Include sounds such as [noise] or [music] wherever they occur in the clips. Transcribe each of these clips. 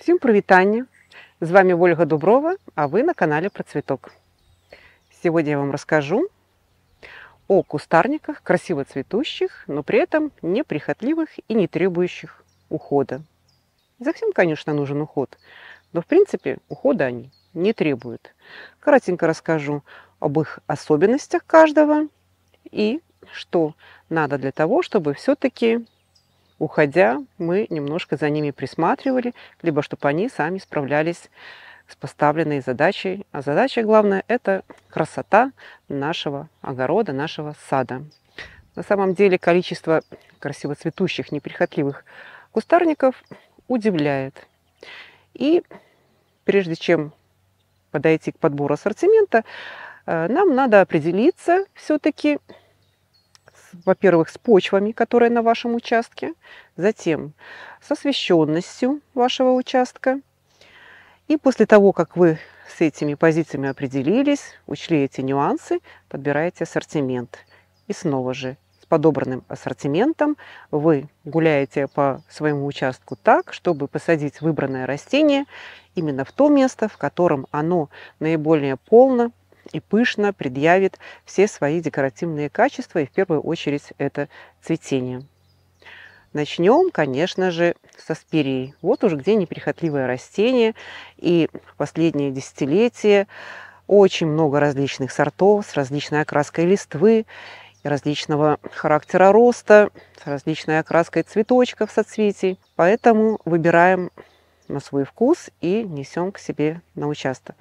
Всім привітання! З вами Ольга Дуброва, а вы на канале Процветок. Сегодня я вам расскажу о кустарниках, красиво цветущих, но при этом неприхотливых и не требующих ухода. За всем, конечно, нужен уход, но в принципе ухода они не требуют. Коротенько расскажу об их особенностях каждого и что надо для того, чтобы все-таки уходя, мы немножко за ними присматривали, либо чтобы они сами справлялись с поставленной задачей. А задача главная – это красота нашего огорода, нашего сада. На самом деле количество красиво цветущих, неприхотливых кустарников удивляет. И прежде чем подойти к подбору ассортимента, э, нам надо определиться все-таки, во-первых, с почвами, которые на вашем участке, затем с освещенностью вашего участка. И после того, как вы с этими позициями определились, учли эти нюансы, подбираете ассортимент. И снова же с подобранным ассортиментом вы гуляете по своему участку так, чтобы посадить выбранное растение именно в то место, в котором оно наиболее полно и пышно предъявит все свои декоративные качества, и в первую очередь это цветение. Начнем, конечно же, со спирии. Вот уж где неприхотливое растение, и в последние десятилетия очень много различных сортов с различной окраской листвы, различного характера роста, с различной окраской цветочков, соцветий. Поэтому выбираем на свой вкус и несем к себе на участок.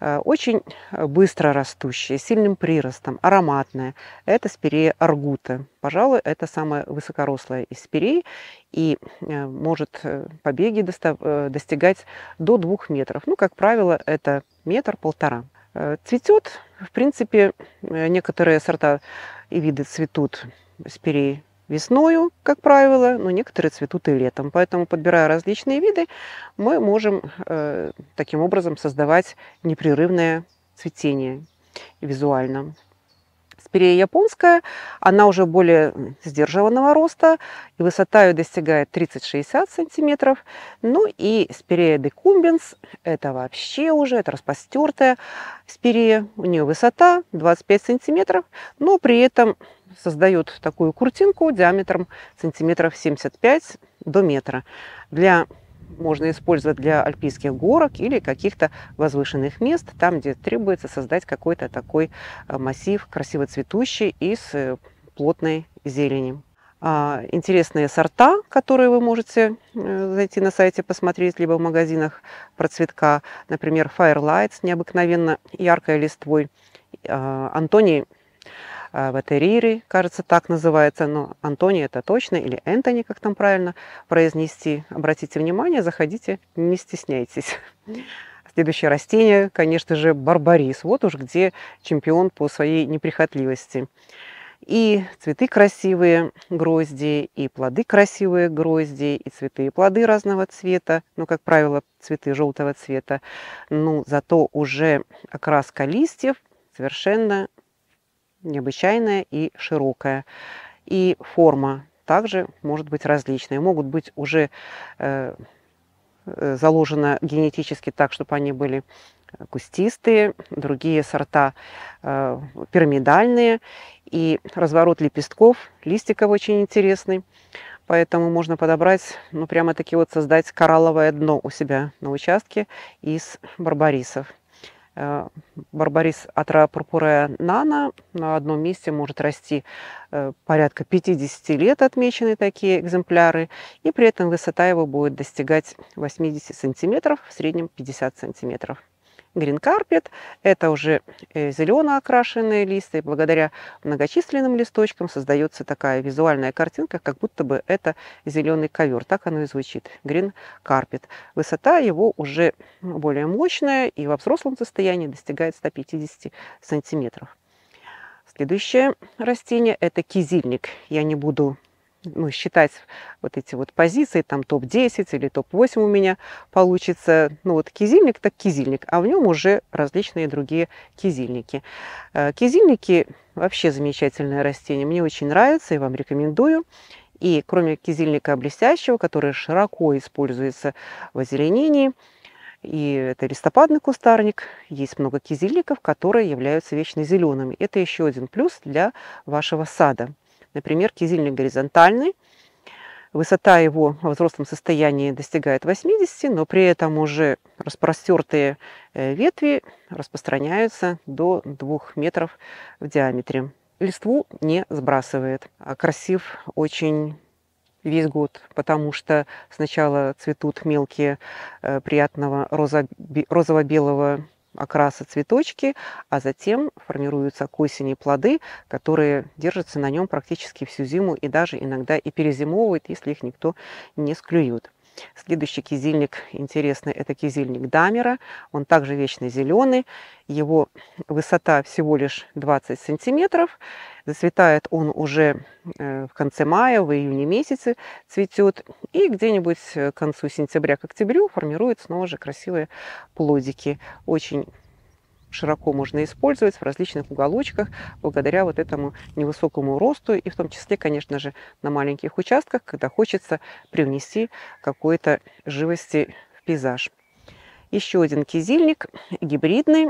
Э, очень быстро растущая, сильным приростом, ароматная. Это спирея аргута. Пожалуй, это самая высокорослая из спирей и э, может э, побеги достигать до двух метров. Ну, как правило, это метр-полтора. Цветет, в принципе, некоторые сорта и виды цветут спирей весною, как правило, но некоторые цветут и летом. Поэтому, подбирая различные виды, мы можем э, таким образом создавать непрерывное цветение визуально. Спирея японская, она уже более сдерживанного роста, и высота ее достигает 30-60 сантиметров. Ну и спирея декумбенс, это вообще уже, это распостертая спирея, у нее высота 25 сантиметров, но при этом создает такую куртинку диаметром сантиметров 75 до метра. Для можно использовать для альпийских горок или каких-то возвышенных мест, там, где требуется создать какой-то такой э, массив, красиво цветущий и с э, плотной зеленью. А, интересные сорта, которые вы можете э, зайти на сайте посмотреть, либо в магазинах процветка. Например, Firelight с необыкновенно яркой листвой, а, Антоний Батерири, кажется, так называется, но Антони это точно, или Энтони, как там правильно произнести. Обратите внимание, заходите, не стесняйтесь. [laughs] Следующее растение, конечно же, барбарис. Вот уж где чемпион по своей неприхотливости. И цветы красивые грозди, и плоды красивые грозди, и цветы и плоды разного цвета. Ну, как правило, цветы желтого цвета. Ну, зато уже окраска листьев совершенно необычайная и широкая. И форма также может быть различная. Могут быть уже э, э заложено генетически так, чтобы они были э, кустистые, другие сорта э, пирамидальные. И разворот лепестков, листиков очень интересный. Поэтому можно подобрать, ну прямо-таки вот создать коралловое дно у себя на участке из барбарисов. Э, Барбарис атропурпурая нана на одном месте может расти э, порядка 50 лет, отмечены такие экземпляры, и при этом высота его будет достигать 80 сантиметров, в среднем 50 сантиметров. Green Carpet. Это уже э, зелено окрашенные листы. благодаря многочисленным листочкам создается такая визуальная картинка, как будто бы это зеленый ковер. Так оно и звучит. Green Carpet. Высота его уже более мощная и во взрослом состоянии достигает 150 сантиметров. Следующее растение – это кизильник. Я не буду ну, считать вот эти вот позиции, там топ-10 или топ-8 у меня получится. Ну вот кизильник так кизильник, а в нем уже различные другие кизильники. Э, кизильники вообще замечательное растение, мне очень нравится и вам рекомендую. И кроме кизильника блестящего, который широко используется в озеленении, и это листопадный кустарник, есть много кизильников, которые являются вечно зелеными. Это еще один плюс для вашего сада. Например, кизильник горизонтальный. Высота его в взрослом состоянии достигает 80, но при этом уже распростертые э, ветви распространяются до 2 метров в диаметре. Листву не сбрасывает. А красив очень весь год, потому что сначала цветут мелкие э, приятного розово-белого окраса цветочки, а затем формируются к осени плоды, которые держатся на нем практически всю зиму и даже иногда и перезимовывают, если их никто не склюет. Следующий кизильник интересный, это кизильник Дамера. Он также вечно зеленый. Его высота всего лишь 20 сантиметров. Зацветает он уже э, в конце мая, в июне месяце цветет. И где-нибудь э, к концу сентября, к октябрю формируют снова же красивые плодики. Очень широко можно использовать в различных уголочках благодаря вот этому невысокому росту и в том числе, конечно же, на маленьких участках, когда хочется привнести какой-то живости в пейзаж. Еще один кизильник, гибридный,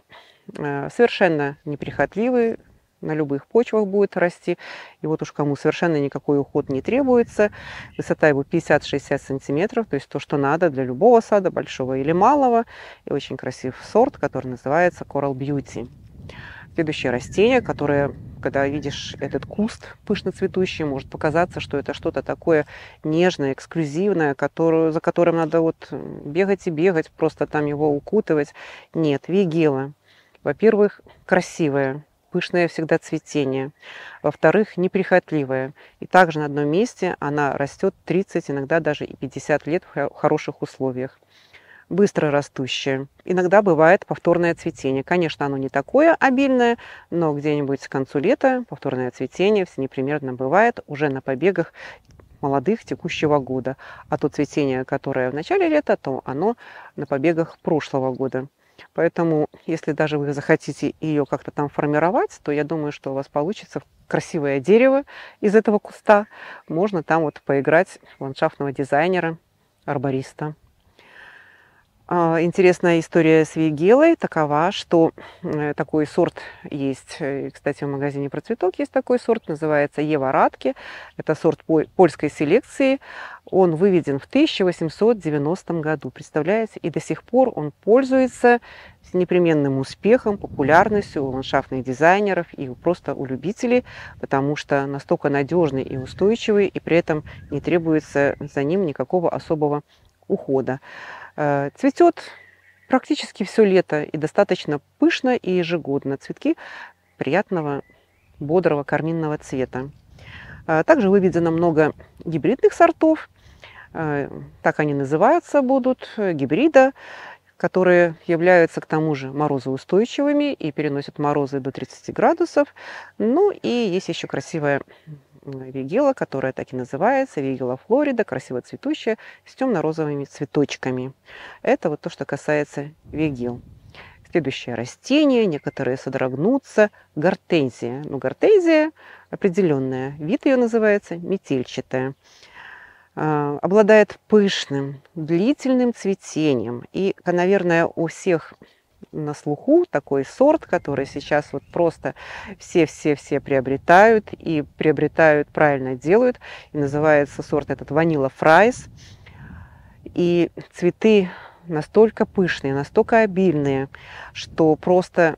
э, совершенно неприхотливый, на любых почвах будет расти. И вот уж кому совершенно никакой уход не требуется. Высота его 50-60 сантиметров, то есть то, что надо для любого сада, большого или малого. И очень красив сорт, который называется Coral Beauty. Следующее растение, которое, когда видишь этот куст пышно цветущий, может показаться, что это что-то такое нежное, эксклюзивное, которую, за которым надо вот бегать и бегать, просто там его укутывать. Нет, вегела. Во-первых, красивая, пышное всегда цветение, во-вторых, неприхотливая. И также на одном месте она растет 30, иногда даже и 50 лет в хороших условиях быстро растущая. Иногда бывает повторное цветение. Конечно, оно не такое обильное, но где-нибудь к концу лета повторное цветение все непримерно бывает уже на побегах молодых текущего года. А то цветение, которое в начале лета, то оно на побегах прошлого года. Поэтому, если даже вы захотите ее как-то там формировать, то я думаю, что у вас получится красивое дерево из этого куста. Можно там вот поиграть ландшафтного дизайнера, арбориста. А, интересная история с вигелой такова, что э, такой сорт есть, э, кстати, в магазине про цветок есть такой сорт, называется Ева Радки. Это сорт польской селекции. Он выведен в 1890 году, представляете? И до сих пор он пользуется с непременным успехом, популярностью у ландшафтных дизайнеров и просто у любителей, потому что настолько надежный и устойчивый, и при этом не требуется за ним никакого особого ухода. Э, Цветет практически все лето и достаточно пышно и ежегодно. Цветки приятного, бодрого карминного цвета. Э, также выведено много гибридных сортов. Э, так они называются будут, гибрида, которые являются к тому же морозоустойчивыми и переносят морозы до 30 градусов. Ну и есть еще красивая вигела, которая так и называется, вигела флорида, красиво цветущая, с темно-розовыми цветочками. Это вот то, что касается вигел. Следующее растение, некоторые содрогнутся, гортензия. Ну, гортензия определенная, вид ее называется метельчатая. А, обладает пышным, длительным цветением. И, наверное, у всех на слуху такой сорт, который сейчас вот просто все-все-все приобретают и приобретают, правильно делают. И называется сорт этот ванила фрайс. И цветы настолько пышные, настолько обильные, что просто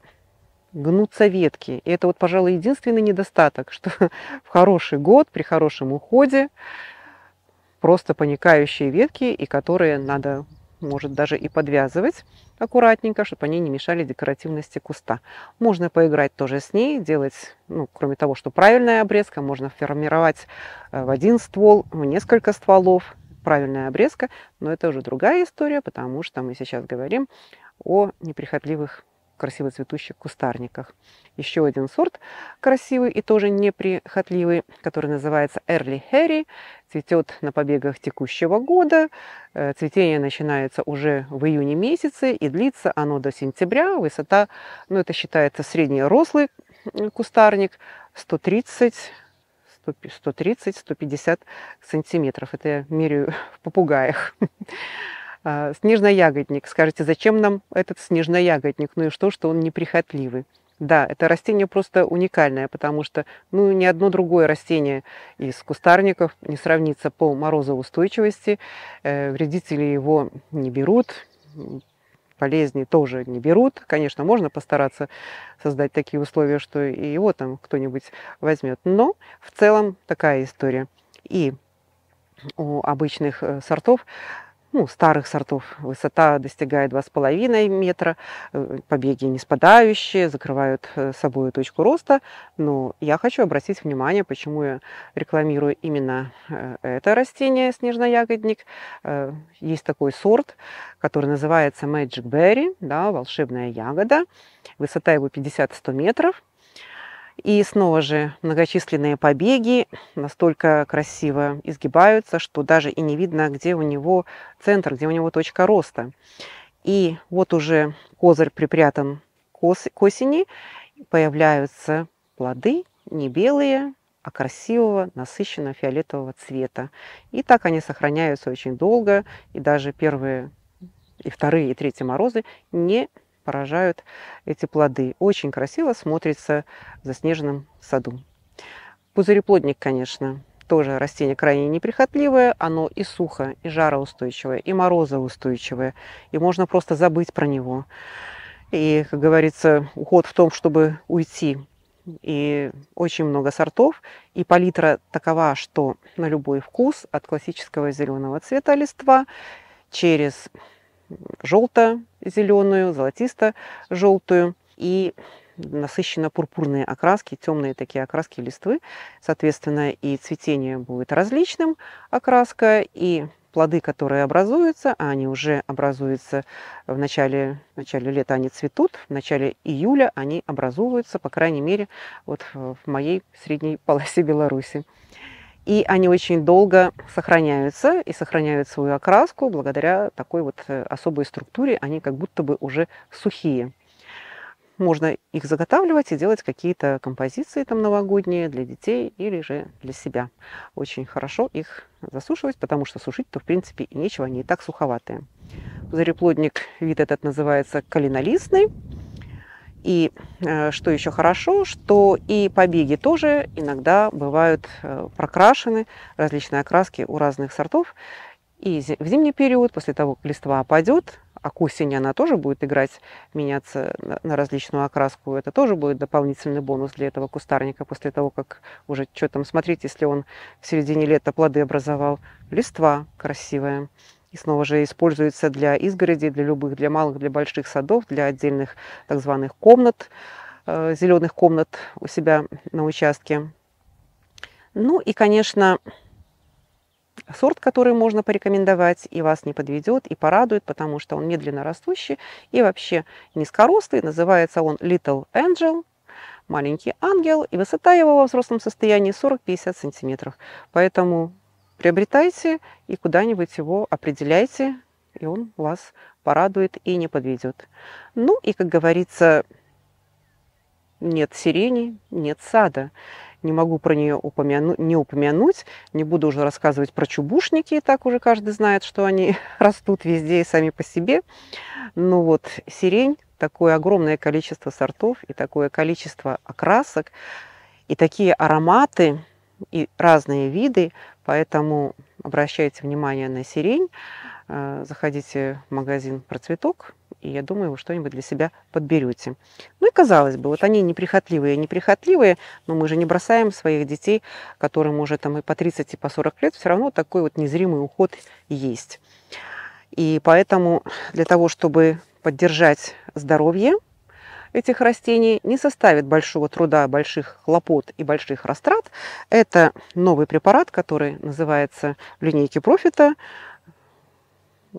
гнутся ветки. И это вот, пожалуй, единственный недостаток, что [laughs] в хороший год, при хорошем уходе, просто паникающие ветки, и которые надо может даже и подвязывать аккуратненько, чтобы они не мешали декоративности куста. Можно поиграть тоже с ней, делать, ну, кроме того, что правильная обрезка, можно формировать э, в один ствол, в несколько стволов, правильная обрезка, но это уже другая история, потому что мы сейчас говорим о неприхотливых красиво цветущих кустарниках. Еще один сорт красивый и тоже неприхотливый, который называется Early Harry, цветет на побегах текущего года. Э, цветение начинается уже в июне месяце и длится оно до сентября. Высота, ну это считается среднерослый кустарник, 130 130-150 сантиметров. Это я меряю [laughs] в попугаях. А, снежноягодник. Скажите, зачем нам этот снежноягодник? Ну и что, что он неприхотливый? Да, это растение просто уникальное, потому что ну, ни одно другое растение из кустарников не сравнится по морозоустойчивости. Э, вредители его не берут, болезни тоже не берут. Конечно, можно постараться создать такие условия, что и его там кто-нибудь возьмет. Но в целом такая история. И у обычных э, сортов ну, старых сортов. Высота достигает 2,5 метра, э, побеги не спадающие, закрывают э, собой точку роста. Но я хочу обратить внимание, почему я рекламирую именно э, это растение, снежноягодник. Есть такой сорт, который называется Magic Berry, да, волшебная ягода. Высота его 50-100 метров. И снова же многочисленные побеги настолько красиво изгибаются, что даже и не видно, где у него центр, где у него точка роста. И вот уже козырь припрятан к осени, появляются плоды не белые, а красивого, насыщенного фиолетового цвета. И так они сохраняются очень долго, и даже первые и вторые, и третьи морозы не поражают эти плоды. Очень красиво смотрится в заснеженном саду. Пузыреплодник, конечно, тоже растение крайне неприхотливое, оно и сухо, и жароустойчивое, и морозоустойчивое, и можно просто забыть про него. И, как говорится, уход в том, чтобы уйти. И очень много сортов, и палитра такова, что на любой вкус, от классического зеленого цвета листва, через желто-зеленую, золотисто-желтую и насыщенно пурпурные окраски, темные такие окраски листвы. Соответственно, и цветение будет различным окраска, и плоды, которые образуются, а они уже образуются в начале, в начале лета, они цветут, в начале июля они образуются, по крайней мере, вот в моей средней полосе Беларуси и они очень долго сохраняются и сохраняют свою окраску благодаря такой вот э, особой структуре, они как будто бы уже сухие. Можно их заготавливать и делать какие-то композиции там новогодние для детей или же для себя. Очень хорошо их засушивать, потому что сушить-то в принципе и нечего, они и так суховатые. Зареплодник вид этот называется калинолистный. И э, что еще хорошо, что и побеги тоже иногда бывают э, прокрашены, различные окраски у разных сортов. И в зимний период, после того, как листва опадет, а к осени она тоже будет играть, меняться на различную окраску. Это тоже будет дополнительный бонус для этого кустарника после того, как уже что там смотреть, если он в середине лета плоды образовал. Листва красивая и снова же используется для изгороди, для любых, для малых, для больших садов, для отдельных так званых комнат, э, зеленых комнат у себя на участке. Ну и, конечно, сорт, который можно порекомендовать, и вас не подведет, и порадует, потому что он медленно растущий и вообще низкорослый. Называется он Little Angel, маленький ангел, и высота его во взрослом состоянии 40-50 сантиметров. Поэтому приобретайте и куда-нибудь его определяйте, и он вас порадует и не подведет. Ну и, как говорится, нет сирени, нет сада. Не могу про нее упомяну, не упомянуть, не буду уже рассказывать про чубушники, и так уже каждый знает, что они [laughs] растут везде и сами по себе. Но ну вот сирень, такое огромное количество сортов и такое количество окрасок, и такие ароматы, и разные виды, Поэтому обращайте внимание на сирень, э, заходите в магазин про цветок, и я думаю, вы что-нибудь для себя подберете. Ну и казалось бы, вот они неприхотливые, неприхотливые, но мы же не бросаем своих детей, которым уже там и по 30, и по 40 лет, все равно такой вот незримый уход есть. И поэтому для того, чтобы поддержать здоровье, этих растений не составит большого труда, больших хлопот и больших растрат. Это новый препарат, который называется в линейке профита.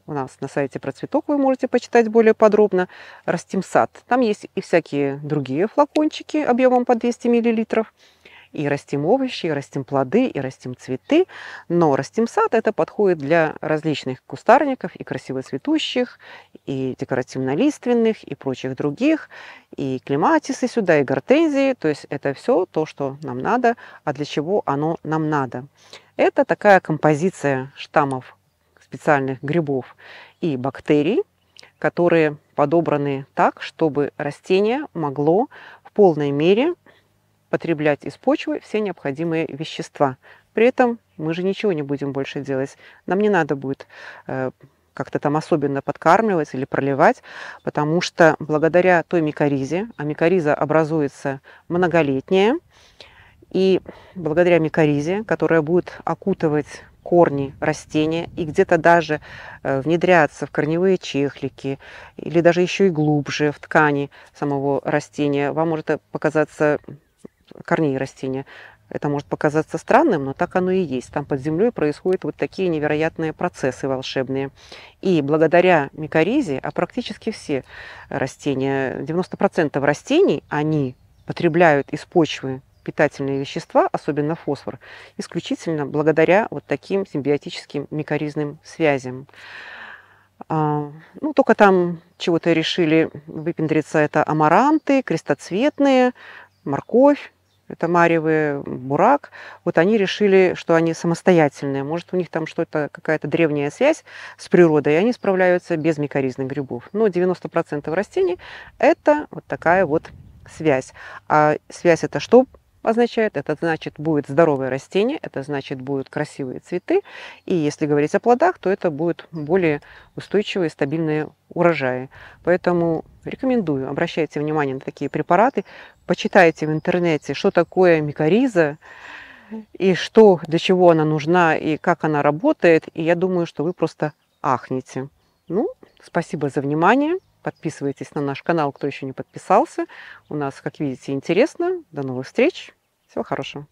У нас на сайте про цветок вы можете почитать более подробно. Растимсад. Там есть и всякие другие флакончики объемом по 200 миллилитров и растим овощи, и растим плоды, и растим цветы. Но растим сад это подходит для различных кустарников и красиво цветущих, и декоративно-лиственных, и прочих других, и клематисы сюда, и гортензии. То есть это все то, что нам надо, а для чего оно нам надо. Это такая композиция штаммов специальных грибов и бактерий, которые подобраны так, чтобы растение могло в полной мере потреблять из почвы все необходимые вещества. При этом мы же ничего не будем больше делать. Нам не надо будет э, как-то там особенно подкармливать или проливать, потому что благодаря той микоризе, а микориза образуется многолетняя, и благодаря микоризе, которая будет окутывать корни растения и где-то даже э, внедряться в корневые чехлики или даже еще и глубже в ткани самого растения, вам может показаться корней растения. Это может показаться странным, но так оно и есть. Там под землей происходят вот такие невероятные процессы волшебные. И благодаря микоризе, а практически все растения, 90% растений, они потребляют из почвы питательные вещества, особенно фосфор, исключительно благодаря вот таким симбиотическим микоризным связям. А, ну, только там чего-то решили выпендриться. Это амаранты, крестоцветные, морковь, это Тамаревы, Бурак, вот они решили, что они самостоятельные. Может, у них там что-то, какая-то древняя связь с природой, и они справляются без микоризных грибов. Но 90% растений – это вот такая вот связь. А связь – это что означает, это значит будет здоровое растение, это значит будут красивые цветы. И если говорить о плодах, то это будут более устойчивые, стабильные урожаи. Поэтому рекомендую, обращайте внимание на такие препараты, почитайте в интернете, что такое микориза, и что, для чего она нужна, и как она работает. И я думаю, что вы просто ахнете. Ну, спасибо за внимание. Подписывайтесь на наш канал, кто еще не подписался. У нас, как видите, интересно. До новых встреч! Всего хорошего.